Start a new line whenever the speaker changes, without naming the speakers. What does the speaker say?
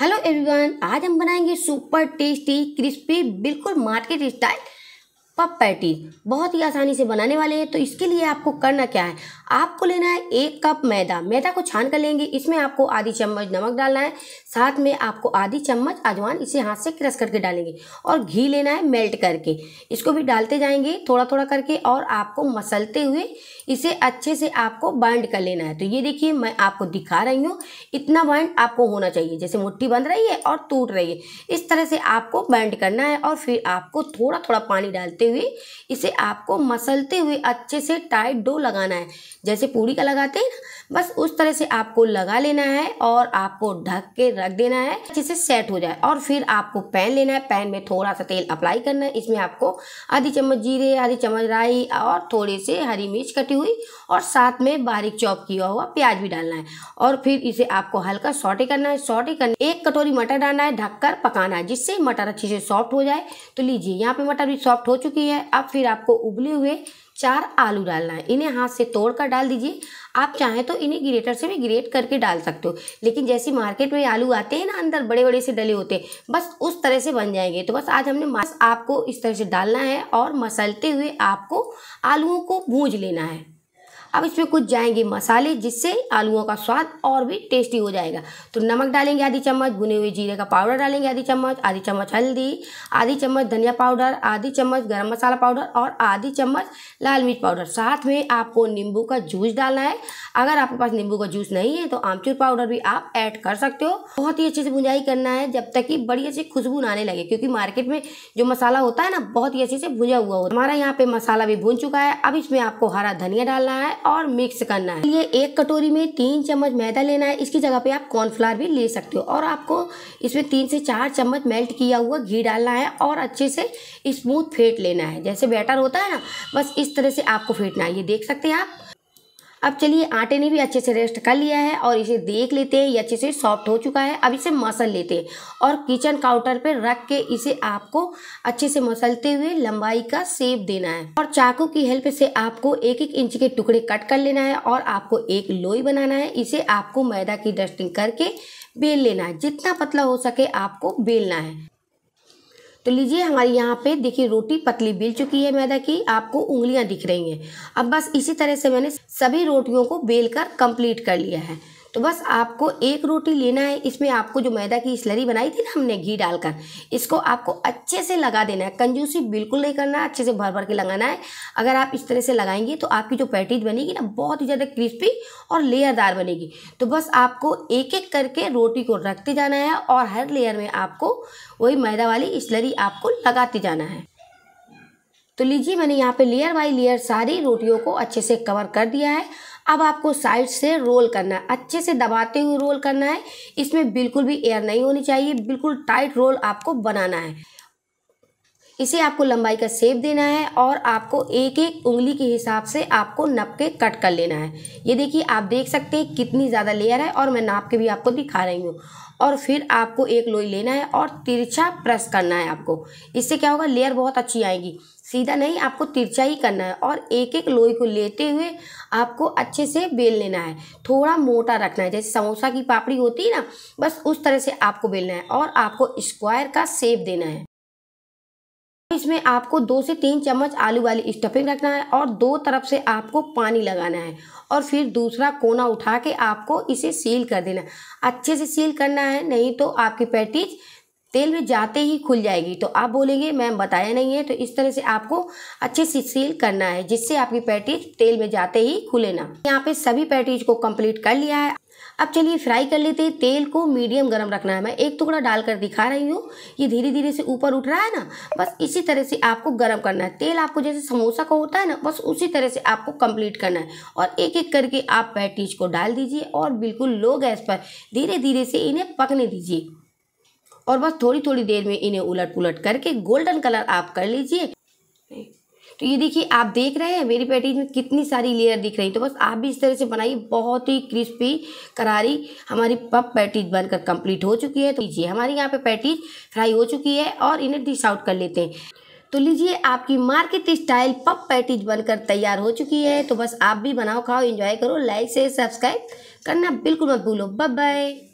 hello everyone आज हम बनाएंगे सुपर टेस्टी क्रिस्पी बिल्कुल मार्केट स्टाइल पप पैटी बहुत ही आसानी से बनाने वाले हैं तो इसके लिए आपको करना क्या है आपको लेना है एक कप मैदा मैदा को छान कर लेंगे इसमें आपको आधी चम्मच नमक डालना है साथ में आपको आधी चम्मच अजवान इसे हाथ से क्रश करके डालेंगे और घी लेना है मेल्ट करके इसको भी डालते जाएंगे थोड़ा थोड़ा करके और आपको मसलते हुए इसे अच्छे से आपको बाइंड कर लेना है तो ये देखिए मैं आपको दिखा रही हूँ इतना बाइंड आपको होना चाहिए जैसे मुट्ठी बंद रही है और टूट रही है इस तरह से आपको बाइंड करना है और फिर आपको थोड़ा थोड़ा पानी डालते हुए इसे आपको मसलते हुए अच्छे से टाइट डो लगाना है जैसे पूरी का लगाते हैं बस उस तरह से आपको लगा लेना है और आपको ढक के रख देना है अच्छे से सेट हो जाए और फिर आपको पैन लेना है पैन में थोड़ा सा तेल अप्लाई करना है इसमें आपको आधी चम्मच जीरे आधी चम्मच राई और थोड़े से हरी मिर्च कटी हुई और साथ में बारीक चॉप किया हुआ प्याज भी डालना है और फिर इसे आपको हल्का सॉटे करना है सॉटे करना एक कटोरी मटर डालना है ढककर पकाना है जिससे मटर अच्छे से सॉफ्ट हो जाए तो लीजिए यहाँ पे मटर भी सॉफ्ट हो चुकी चुकी है अब फिर आपको उबले हुए चार आलू डालना है इन्हें हाथ से तोड़ कर डाल दीजिए आप चाहें तो इन्हें ग्रेटर से भी ग्रेट करके डाल सकते हो लेकिन जैसे मार्केट में आलू आते हैं ना अंदर बड़े बड़े से डले होते हैं बस उस तरह से बन जाएंगे तो बस आज हमने बस आपको इस तरह से डालना है और मसलते हुए आपको आलुओं को भूज लेना है अब इसमें कुछ जाएंगे मसाले जिससे आलूओं का स्वाद और भी टेस्टी हो जाएगा तो नमक डालेंगे आधी चम्मच भुने हुए जीरे का पाउडर डालेंगे आधी चम्मच आधी चम्मच हल्दी आधी चम्मच धनिया पाउडर आधी चम्मच गरम मसाला पाउडर और आधी चम्मच लाल मिर्च पाउडर साथ में आपको नींबू का जूस डालना है अगर आपके पास नींबू का जूस नहीं है तो आमचूर पाउडर भी आप ऐड कर सकते हो बहुत ही अच्छे से भुंजाई करना है जब तक कि बड़ी अच्छी खुशबू आने लगे क्योंकि मार्केट में जो मसाला होता है ना बहुत ही अच्छे से भुंजा हुआ होता है हमारा यहाँ पे मसाला भी भून चुका है अब इसमें आपको हरा धनिया डालना है और मिक्स करना है ये एक कटोरी में तीन चम्मच मैदा लेना है इसकी जगह पे आप कॉर्नफ्लावर भी ले सकते हो और आपको इसमें तीन से चार चम्मच मेल्ट किया हुआ घी डालना है और अच्छे से स्मूथ फेंट लेना है जैसे बैटर होता है ना बस इस तरह से आपको फेंटना है ये देख सकते हैं आप अब चलिए आटे ने भी अच्छे से रेस्ट कर लिया है और इसे देख लेते हैं ये अच्छे से सॉफ्ट हो चुका है अब इसे मसल लेते हैं और किचन काउंटर पर रख के इसे आपको अच्छे से मसलते हुए लंबाई का सेप देना है और चाकू की हेल्प से आपको एक एक इंच के टुकड़े कट कर लेना है और आपको एक लोई बनाना है इसे आपको मैदा की डस्टिंग करके बेल लेना है जितना पतला हो सके आपको बेलना है तो लीजिए हमारी यहाँ पे देखिए रोटी पतली बेल चुकी है मैदा की आपको उंगलियाँ दिख रही हैं अब बस इसी तरह से मैंने सभी रोटियों को बेल कर कंप्लीट कर लिया है तो बस आपको एक रोटी लेना है इसमें आपको जो मैदा की स्लरी बनाई थी ना हमने घी डालकर इसको आपको अच्छे से लगा देना है कंजूसी बिल्कुल नहीं करना अच्छे से भर भर के लगाना है अगर आप इस तरह से लगाएंगे तो आपकी जो पैटीज बनेगी ना बहुत ही ज़्यादा क्रिस्पी और लेयरदार बनेगी तो बस आपको एक एक करके रोटी को रखते जाना है और हर लेयर में आपको वही मैदा वाली स्लरी आपको लगाते जाना है तो लीजिए मैंने यहाँ पे लेयर बाई लेयर सारी रोटियों को अच्छे से कवर कर दिया है अब आपको साइड से रोल करना है अच्छे से दबाते हुए रोल करना है इसमें बिल्कुल भी एयर नहीं होनी चाहिए बिल्कुल टाइट रोल आपको बनाना है इसे आपको लंबाई का सेप देना है और आपको एक एक उंगली के हिसाब से आपको नप के कट कर लेना है ये देखिए आप देख सकते हैं कितनी ज़्यादा लेयर है और मैं नाप के भी आपको दिखा रही हूँ और फिर आपको एक लोई लेना है और तिरछा प्रेस करना है आपको इससे क्या होगा लेयर बहुत अच्छी आएगी सीधा नहीं आपको तिरछा ही करना है और एक एक लोई को लेते हुए आपको अच्छे से बेल लेना है थोड़ा मोटा रखना है जैसे समोसा की पापड़ी होती है ना बस उस तरह से आपको बेलना है और आपको स्क्वायर का सेप देना है इसमें आपको दो से तीन चम्मच आलू वाली स्टफिंग रखना है और दो तरफ से आपको पानी लगाना है और फिर दूसरा कोना उठा के आपको इसे सील कर देना अच्छे से सील करना है नहीं तो आपकी पैटीज तेल में जाते ही खुल जाएगी तो आप बोलेंगे मैम बताया नहीं है तो इस तरह से आपको अच्छे से सील करना है जिससे आपकी पैटीज तेल में जाते ही खुले ना यहाँ पे सभी पैटीज को कंप्लीट कर लिया है अब चलिए फ्राई कर लेते हैं तेल को मीडियम गर्म रखना है मैं एक टुकड़ा डालकर दिखा रही हूँ ये धीरे धीरे से ऊपर उठ रहा है ना बस इसी तरह से आपको गर्म करना है तेल आपको जैसे समोसा का होता है ना बस उसी तरह से आपको कंप्लीट करना है और एक एक करके आप पैटीज को डाल दीजिए और बिल्कुल लो गैस पर धीरे धीरे से इन्हें पकने दीजिए और बस थोड़ी थोड़ी देर में इन्हें उलट पुलट करके गोल्डन कलर आप कर लीजिए तो ये देखिए आप देख रहे हैं मेरी पैटीज में कितनी सारी लेयर दिख रही तो बस आप भी इस तरह से बनाइए बहुत ही क्रिस्पी करारी हमारी पप पैटीज बनकर कंप्लीट हो चुकी है तो लीजिए हमारे यहाँ पे पैटीज फ्राई हो चुकी है और इन्हें डिश आउट कर लेते हैं तो लीजिए आपकी मार्केट स्टाइल पप पैटीज बनकर तैयार हो चुकी है तो बस आप भी बनाओ खाओ एंजॉय करो लाइक से सब्सक्राइब करना बिल्कुल मत भूलो बाय